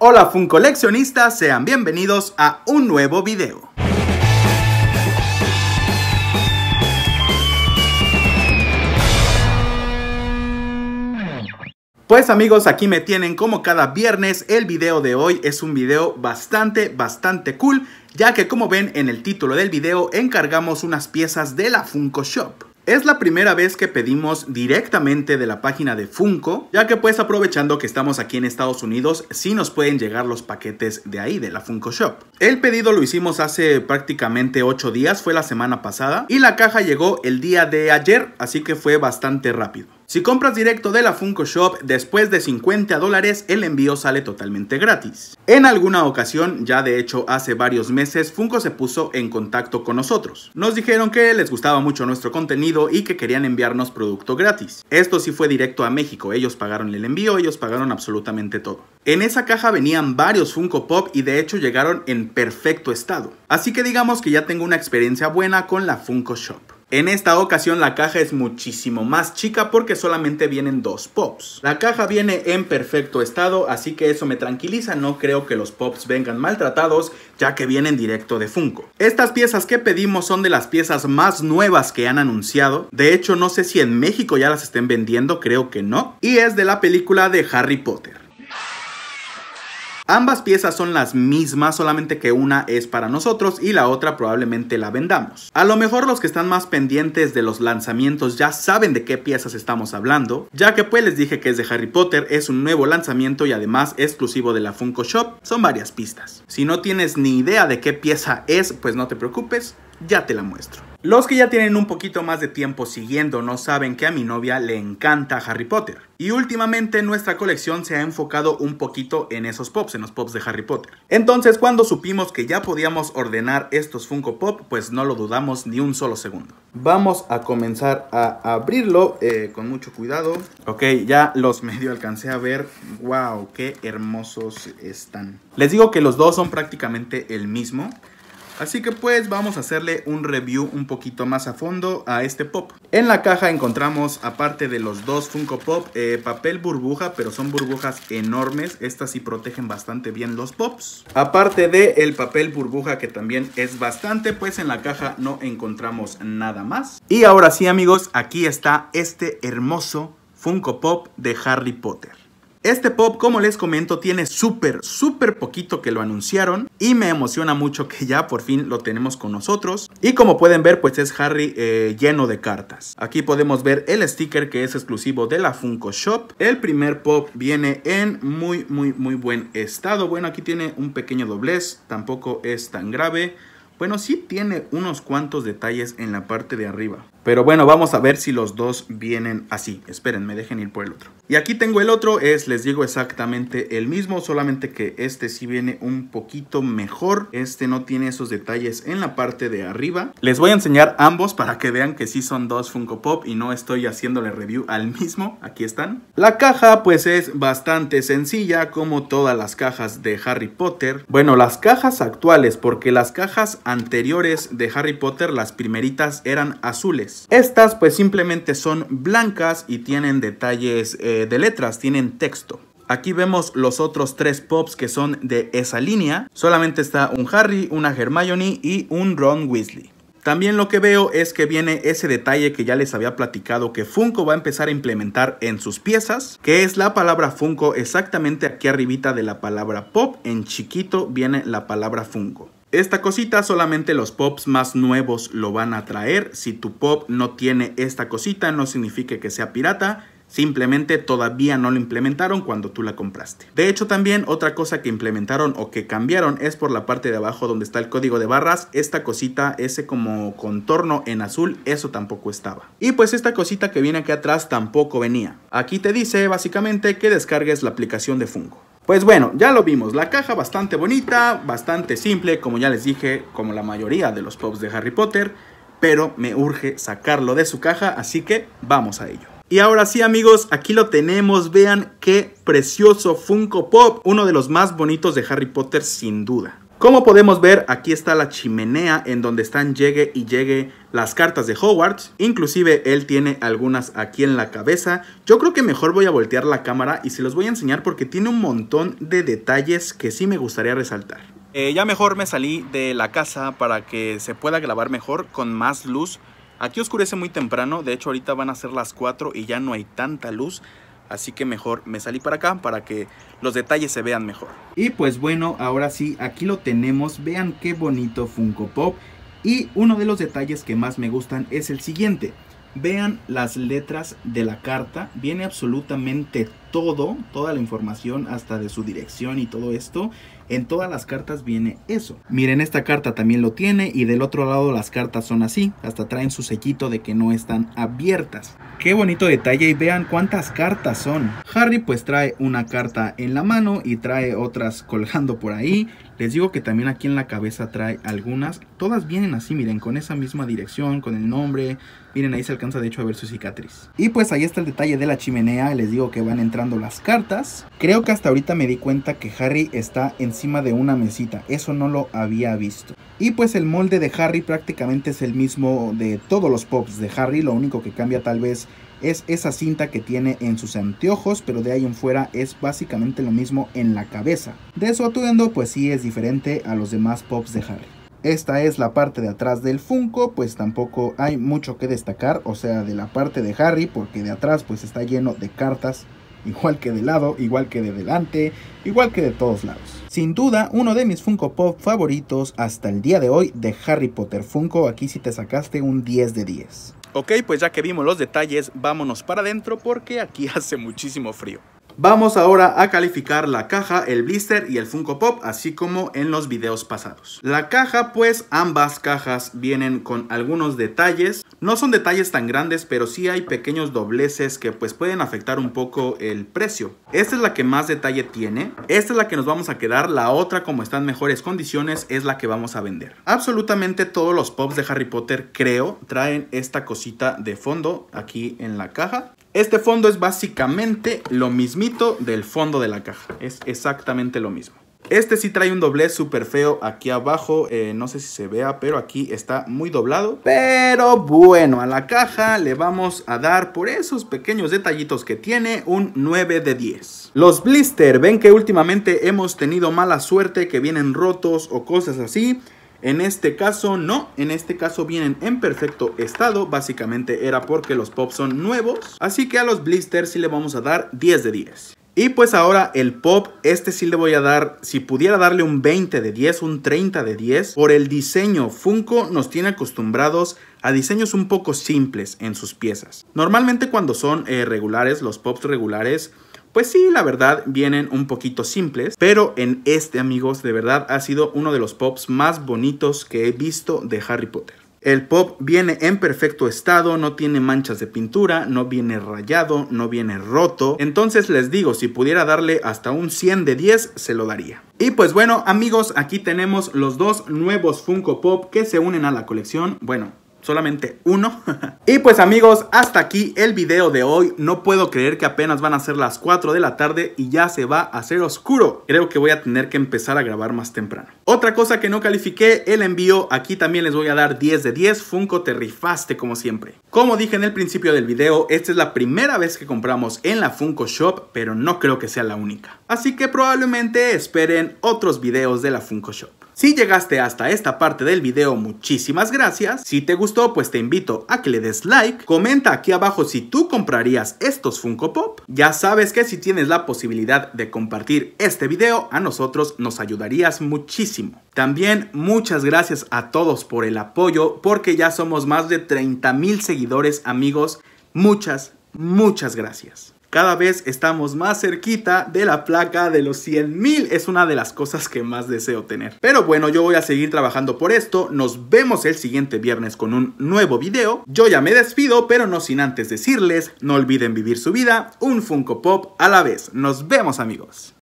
Hola Funcoleccionistas, sean bienvenidos a un nuevo video. Pues amigos, aquí me tienen como cada viernes, el video de hoy es un video bastante, bastante cool, ya que como ven en el título del video encargamos unas piezas de la Funko Shop. Es la primera vez que pedimos directamente de la página de Funko, ya que pues aprovechando que estamos aquí en Estados Unidos, sí nos pueden llegar los paquetes de ahí, de la Funko Shop. El pedido lo hicimos hace prácticamente 8 días, fue la semana pasada, y la caja llegó el día de ayer, así que fue bastante rápido. Si compras directo de la Funko Shop, después de 50 dólares el envío sale totalmente gratis. En alguna ocasión, ya de hecho hace varios meses, Funko se puso en contacto con nosotros. Nos dijeron que les gustaba mucho nuestro contenido y que querían enviarnos producto gratis. Esto sí fue directo a México, ellos pagaron el envío, ellos pagaron absolutamente todo. En esa caja venían varios Funko Pop y de hecho llegaron en perfecto estado. Así que digamos que ya tengo una experiencia buena con la Funko Shop. En esta ocasión la caja es muchísimo más chica porque solamente vienen dos pops. La caja viene en perfecto estado, así que eso me tranquiliza, no creo que los pops vengan maltratados ya que vienen directo de Funko. Estas piezas que pedimos son de las piezas más nuevas que han anunciado, de hecho no sé si en México ya las estén vendiendo, creo que no, y es de la película de Harry Potter. Ambas piezas son las mismas, solamente que una es para nosotros y la otra probablemente la vendamos. A lo mejor los que están más pendientes de los lanzamientos ya saben de qué piezas estamos hablando, ya que pues les dije que es de Harry Potter, es un nuevo lanzamiento y además exclusivo de la Funko Shop, son varias pistas. Si no tienes ni idea de qué pieza es, pues no te preocupes, ya te la muestro. Los que ya tienen un poquito más de tiempo siguiendo no saben que a mi novia le encanta Harry Potter. Y últimamente nuestra colección se ha enfocado un poquito en esos pops, en los pops de Harry Potter. Entonces cuando supimos que ya podíamos ordenar estos Funko Pop, pues no lo dudamos ni un solo segundo. Vamos a comenzar a abrirlo eh, con mucho cuidado. Ok, ya los medio alcancé a ver. ¡Wow! ¡Qué hermosos están! Les digo que los dos son prácticamente el mismo. Así que pues vamos a hacerle un review un poquito más a fondo a este pop. En la caja encontramos, aparte de los dos Funko Pop, eh, papel burbuja, pero son burbujas enormes. Estas sí protegen bastante bien los pops. Aparte de el papel burbuja que también es bastante, pues en la caja no encontramos nada más. Y ahora sí amigos, aquí está este hermoso Funko Pop de Harry Potter. Este pop, como les comento, tiene súper, súper poquito que lo anunciaron y me emociona mucho que ya por fin lo tenemos con nosotros. Y como pueden ver, pues es Harry eh, lleno de cartas. Aquí podemos ver el sticker que es exclusivo de la Funko Shop. El primer pop viene en muy, muy, muy buen estado. Bueno, aquí tiene un pequeño doblez, tampoco es tan grave. Bueno, sí tiene unos cuantos detalles en la parte de arriba. Pero bueno, vamos a ver si los dos vienen así. Esperen, me dejen ir por el otro. Y aquí tengo el otro, es, les digo, exactamente el mismo, solamente que este sí viene un poquito mejor. Este no tiene esos detalles en la parte de arriba. Les voy a enseñar ambos para que vean que sí son dos Funko Pop y no estoy haciéndole review al mismo. Aquí están. La caja pues es bastante sencilla como todas las cajas de Harry Potter. Bueno, las cajas actuales, porque las cajas anteriores de Harry Potter, las primeritas eran azules. Estas pues simplemente son blancas y tienen detalles eh, de letras, tienen texto. Aquí vemos los otros tres pops que son de esa línea. Solamente está un Harry, una Hermione y un Ron Weasley. También lo que veo es que viene ese detalle que ya les había platicado que Funko va a empezar a implementar en sus piezas, que es la palabra Funko exactamente aquí arribita de la palabra pop, en chiquito viene la palabra Funko. Esta cosita solamente los pops más nuevos lo van a traer. Si tu pop no tiene esta cosita no significa que sea pirata. Simplemente todavía no lo implementaron cuando tú la compraste. De hecho también otra cosa que implementaron o que cambiaron es por la parte de abajo donde está el código de barras. Esta cosita, ese como contorno en azul, eso tampoco estaba. Y pues esta cosita que viene aquí atrás tampoco venía. Aquí te dice básicamente que descargues la aplicación de Fungo. Pues bueno, ya lo vimos, la caja bastante bonita, bastante simple, como ya les dije, como la mayoría de los pops de Harry Potter, pero me urge sacarlo de su caja, así que vamos a ello. Y ahora sí amigos, aquí lo tenemos, vean qué precioso Funko Pop, uno de los más bonitos de Harry Potter sin duda. Como podemos ver, aquí está la chimenea en donde están llegue y llegue las cartas de Hogwarts. Inclusive él tiene algunas aquí en la cabeza. Yo creo que mejor voy a voltear la cámara y se los voy a enseñar porque tiene un montón de detalles que sí me gustaría resaltar. Eh, ya mejor me salí de la casa para que se pueda grabar mejor con más luz. Aquí oscurece muy temprano, de hecho ahorita van a ser las 4 y ya no hay tanta luz. Así que mejor me salí para acá para que los detalles se vean mejor. Y pues bueno, ahora sí, aquí lo tenemos. Vean qué bonito Funko Pop. Y uno de los detalles que más me gustan es el siguiente. Vean las letras de la carta, viene absolutamente todo, toda la información hasta de su dirección y todo esto. En todas las cartas viene eso. Miren, esta carta también lo tiene y del otro lado las cartas son así. Hasta traen su sellito de que no están abiertas. Qué bonito detalle y vean cuántas cartas son. Harry pues trae una carta en la mano y trae otras colgando por ahí. Les digo que también aquí en la cabeza trae algunas. Todas vienen así, miren, con esa misma dirección, con el nombre. Miren, ahí se alcanza de hecho a ver su cicatriz. Y pues ahí está el detalle de la chimenea. Les digo que van entrando las cartas. Creo que hasta ahorita me di cuenta que Harry está en encima de una mesita, eso no lo había visto. Y pues el molde de Harry prácticamente es el mismo de todos los pops de Harry, lo único que cambia tal vez es esa cinta que tiene en sus anteojos, pero de ahí en fuera es básicamente lo mismo en la cabeza. De su atuendo pues sí es diferente a los demás pops de Harry. Esta es la parte de atrás del Funko, pues tampoco hay mucho que destacar, o sea, de la parte de Harry, porque de atrás pues está lleno de cartas igual que de lado, igual que de delante, igual que de todos lados. Sin duda, uno de mis Funko Pop favoritos hasta el día de hoy de Harry Potter Funko, aquí sí te sacaste un 10 de 10. Ok, pues ya que vimos los detalles, vámonos para adentro porque aquí hace muchísimo frío. Vamos ahora a calificar la caja, el blister y el Funko Pop, así como en los videos pasados. La caja, pues ambas cajas vienen con algunos detalles. No son detalles tan grandes, pero sí hay pequeños dobleces que pues pueden afectar un poco el precio. Esta es la que más detalle tiene. Esta es la que nos vamos a quedar. La otra, como está en mejores condiciones, es la que vamos a vender. Absolutamente todos los pops de Harry Potter, creo, traen esta cosita de fondo aquí en la caja. Este fondo es básicamente lo mismito del fondo de la caja. Es exactamente lo mismo. Este sí trae un doblez súper feo aquí abajo, eh, no sé si se vea, pero aquí está muy doblado. Pero bueno, a la caja le vamos a dar por esos pequeños detallitos que tiene un 9 de 10. Los blister, ven que últimamente hemos tenido mala suerte que vienen rotos o cosas así. En este caso no, en este caso vienen en perfecto estado, básicamente era porque los pops son nuevos, así que a los blisters sí le vamos a dar 10 de 10. Y pues ahora el pop, este sí le voy a dar, si pudiera darle un 20 de 10, un 30 de 10, por el diseño, Funko nos tiene acostumbrados a diseños un poco simples en sus piezas. Normalmente cuando son eh, regulares, los pops regulares, pues sí, la verdad, vienen un poquito simples, pero en este, amigos, de verdad ha sido uno de los pops más bonitos que he visto de Harry Potter. El pop viene en perfecto estado, no tiene manchas de pintura, no viene rayado, no viene roto. Entonces les digo, si pudiera darle hasta un 100 de 10, se lo daría. Y pues bueno amigos, aquí tenemos los dos nuevos Funko Pop que se unen a la colección. Bueno, solamente uno. y pues amigos, hasta aquí el video de hoy. No puedo creer que apenas van a ser las 4 de la tarde y ya se va a hacer oscuro. Creo que voy a tener que empezar a grabar más temprano. Otra cosa que no califiqué, el envío. Aquí también les voy a dar 10 de 10. Funko, te rifaste como siempre. Como dije en el principio del video, esta es la primera vez que compramos en la Funko Shop, pero no creo que sea la única. Así que probablemente esperen otros videos de la Funko Shop. Si llegaste hasta esta parte del video, muchísimas gracias. Si te gustó, pues te invito a que le des like. Comenta aquí abajo si tú comprarías estos Funko Pop. Ya sabes que si tienes la posibilidad de compartir este video, a nosotros nos ayudarías muchísimo. También muchas gracias a todos por el apoyo, porque ya somos más de 30 mil seguidores amigos. Muchas, muchas gracias. Cada vez estamos más cerquita de la placa de los 100.000. Es una de las cosas que más deseo tener. Pero bueno, yo voy a seguir trabajando por esto. Nos vemos el siguiente viernes con un nuevo video. Yo ya me despido, pero no sin antes decirles, no olviden vivir su vida, un Funko Pop a la vez. Nos vemos amigos.